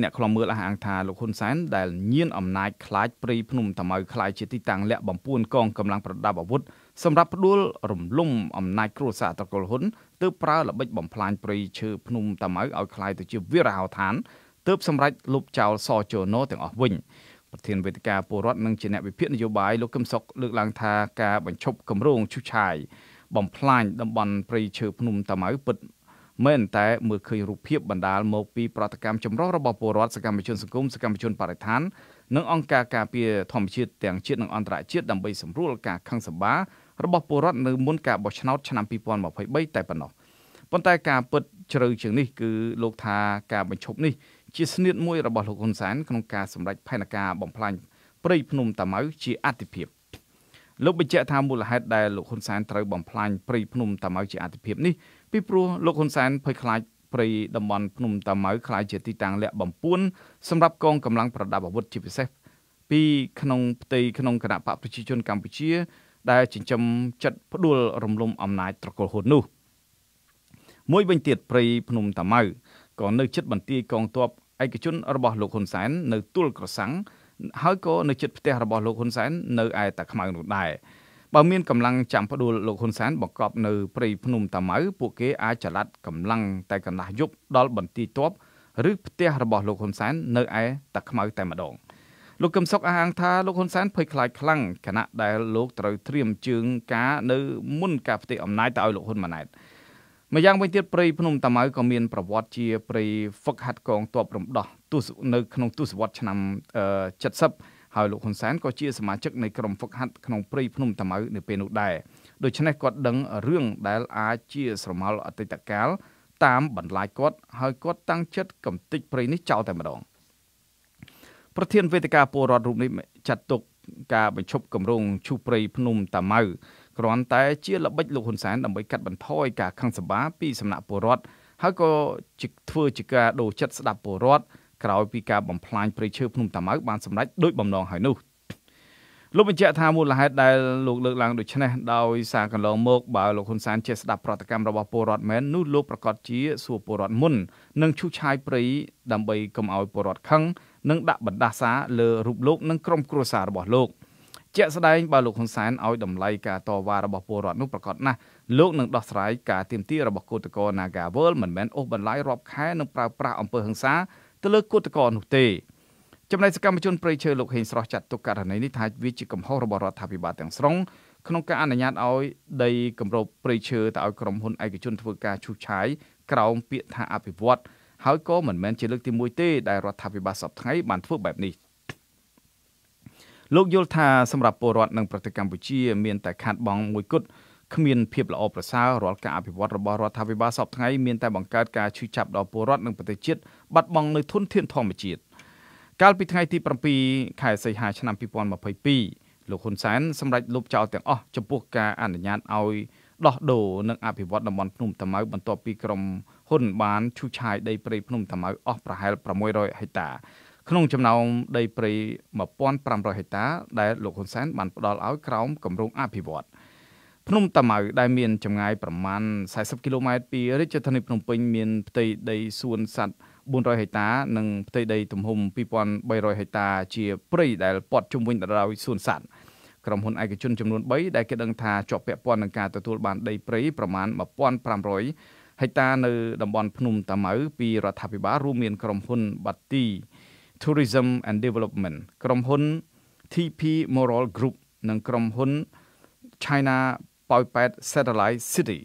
អ្នកខ្លំមើលអះអាងថាលោកហ៊ុនសែនដែលញៀនអំណាចខ្លាចព្រៃភ្នំតាម៉ៅខ្លាចជាទីតាំងលាក់បំពួនកងកម្លាំងប្រដាប់អាវុធសម្រាប់ផ្ដួលរំលំអំណាចគ្រួសារត្រកូលហ៊ុនទើបប្រើល្បិចបំផ្លាញព្រៃឈើភ្នំតាម៉ៅឲ្យខ្លាយទៅជាវីរហោឋានទើបសម្រេចលុបចោលសជណទាំងអស់វិញប្រធានវេទិកាពលរដ្ឋនិងជាអ្នកវិភាគនយោបាយលោកកឹមសុខលើកឡើងថាការបញ្ឈប់គម្រោងឈូសឆាយបំផ្លាញតំបន់ព្រៃឈើភ្នំតាម៉ៅពិតមិនតែមើលឃើញរូបភាពបណ្ដាលមកពីប្រតិកម្មចម្រុះរបស់ពលរដ្ឋសកម្មជនសង្គមសកម្មជនបរិស្ថាននិងអង្គការការពារធម្មជាតិទាំងជាតិនិងអន្តរជាតិដើម្បីសម្រួលការខឹងសម្បាររបស់ពលរដ្ឋនៅមុនការបោះឆ្នោតឆ្នាំ2023តែប៉ុណ្ណោះប៉ុន្តែការពិតជ្រៅជាងនេះគឺលោកថាការបញ្ឈប់នេះជាស្នៀតមួយរបស់លោកហ៊ុនសែនក្នុងការសម្ដែងផែនការបំផ្លាញព្រៃភ្នំតាម៉ៅជាអតិភិប។លោកបញ្ជាក់ថាមូលហេតុដែលលោកហ៊ុនសែនត្រូវបំផ្លាញព្រៃភ្នំតាម៉ៅជាអតិភិបនេះពីព្រោះលោកហ៊ុនសែនភ័យខ្លាចព្រៃតំបន់ភ្នំតាម៉ៅខ្លាចជាទីតាំងលាក់បំពួនសម្រាប់កងកម្លាំងប្រដាប់អាវុធជាពិសេសពីក្នុងផ្ទៃក្នុងគណៈបកប្រជាជនកម្ពុជា ដែលចិញ្ចឹមចិត្តផ្ដួល រំលំអំណាចត្រកូលហ៊ុននោះមួយវិញទៀតព្រៃភ្នំតាម៉ៅក៏នៅចិត្តបន្ទាយកងទ័ពឯកជនរបស់លោកហ៊ុនសែននៅទួលក្រសាំងហើយក៏នៅចិត្តផ្ទះរបស់លោកហ៊ុនសែននៅឯតាខ្មៅនោះដែរបើមានកម្លាំងចាំផ្ដួលលោកហ៊ុនសែនបង្កប់នៅព្រៃភ្នំតាម៉ៅពួកគេអាចចល័តកម្លាំងតែកន្លះយប់ដល់បន្ទាយទ័ពឬផ្ទះរបស់លោកហ៊ុនសែននៅឯតាខ្មៅតែម្ដងលោកកឹមសុខអះអាងថាលោកហ៊ុនសែនភ័យខ្លាចខ្លាំងខណៈដែលលោកត្រូវត្រៀមជើងការនៅមុនការផ្ទេរអំណាចទៅឲ្យលោកហ៊ុនម៉ាណែត។ម្យ៉ាងវិញទៀតព្រៃភ្នំតាម៉ៅក៏មានប្រវត្តិជាព្រៃហ្វឹកហាត់កងទ័ពរំដោះទស្សនៅក្នុងទស្សវត្សឆ្នាំ70ហើយលោកហ៊ុនសែនក៏ជា សមាជិកនៃក្រុមហ្វឹកហាត់ក្នុងព្រៃភ្នំតាម៉ៅនៅពេលនោះដែរដូច្នេះគាត់ដឹងរឿងដែលអាចជាស្រមោលអតីតកាល តាម បន្លាយគាត់ ហើយគាត់តាំងចិត្តកំទេចព្រៃនេះចោលតែម្ដងប្រធានវេទិកាពលរដ្ឋរូបនេះចាត់ទុកការបញ្ឈប់គម្រោងឈូព្រៃភ្នំតាម៉ៅគ្រាន់តែជាល្បិចលោកហ៊ុនសែនដើម្បីកាត់បន្ថយការខឹងសម្បាពីសំណាក់ពលរដ្ឋហើយក៏ធ្វើជាការដូរចិត្តស្ដាប់ពលរដ្ឋក្រោយពីការបំផ្លាញព្រៃឈើភ្នំតាម៉ៅបានសម្រេចដោយបំណងហើយនោះលោកបញ្ជាក់ថាមូលហេតុដែលលោកលើកឡើងដូចនេះដោយសារកន្លងមកបើលោកហ៊ុនសែនចេះស្ដាប់ប្រតិកម្មរបស់ពលរដ្ឋមែននោះលោកប្រកាសជាសួរពលរដ្ឋមុននឹងឈូសឆាយព្រៃដើម្បីកុំឲ្យពលរដ្ឋខឹងនិងដាក់បណ្ដាសាលើរូបលោកនិងក្រុមគ្រួសាររបស់លោក។ជាក់ស្ដែងបើលោកហ៊ុនសែនឲ្យតម្លៃការតវ៉ារបស់ពលរដ្ឋនោះប្រកាសណាស់លោកនឹងដោះស្រាយការទាមទាររបស់គឧតកោ Nagawal មិនមែនអូសបន្លាយរាប់ខែនឹងប្រើប្រាស់អំពើហិង្សាទៅលើគឧតកោនោះទេចំណែកសកម្មជនប្រៃឈើលោកហេងស្រស់ចាត់ទុកករណីនេះថាវាជាកំហុសរបស់រដ្ឋាភិបាលទាំងស្រុងក្នុងការអនុញ្ញាតឲ្យដីគម្របព្រៃឈើទៅឲ្យ ក្រុមហ៊ុនឯកជនធ្វើការឈូសឆាយក្រោមពាក្យថាអភិវឌ្ឍហើយក៏មិនមែនជាលើកទី1ទេដែលរដ្ឋាភិបាលសពថ្ងៃបានធ្វើបែបនេះ។លោកយល់ថាសម្រាប់ពលរដ្ឋនិងប្រទេសកម្ពុជាមានតែខាត់បងមួយគត់គ្មានភាពល្អប្រសើររាល់ការអភិវឌ្ឍរបស់រដ្ឋាភិបាលសពថ្ងៃមានតែបង្កើតការឈឺចាប់ដល់ពលរដ្ឋនិងប្រទេសជាតិបាត់បង់នូវធនធានធម្មជាតិកាលពីថ្ងៃទី7ខែសីហាឆ្នាំ2022លោកហ៊ុនសែនសម្រេចលុបចោលទាំងអស់ចំពោះការអនុញ្ញាតឲ្យដោះដូរនិង អភិវឌ្ឍតំបន់ភ្នំតាម៉ៅបន្ទាប់ពីក្រុមហ៊ុន បានឈូសឆាយដីព្រៃភ្នំតាម៉ៅអស់ប្រហែល600ហិកតាក្នុងចំណោមដីព្រៃ1500ហិកតា ដែលលោកហ៊ុនសែនបានផ្ដល់ឲ្យក្រោមគម្រោងអភិវឌ្ឍភ្នំតាម៉ៅដែលមានចម្ងាយប្រមាណ40គីឡូម៉ែត្រពីរាជធានីភ្នំពេញ មានផ្ទៃដីសួនសត្វ400ហិកតានិងផ្ទៃដីទំហំ2300ហិកតា ជា ព្រៃដែលព័ទ្ធជុំវិញដោយសួនសត្វក្រុមហ៊ុនឯកជនចំនួន3ដែលគេដឹងថាជាប់ពាក់ព័ន្ធនឹងការទទួលបានដីព្រៃប្រមាណ1500ហិកតានៅតំបន់ ភ្នំតាម៉ៅពីរដ្ឋាភិបាលរួមមានក្រុមហ៊ុនបាទី Tourism and Development ក្រុមហ៊ុន TP Moral Group និងក្រុមហ៊ុន China ប៉ោយប៉ែត Satellite City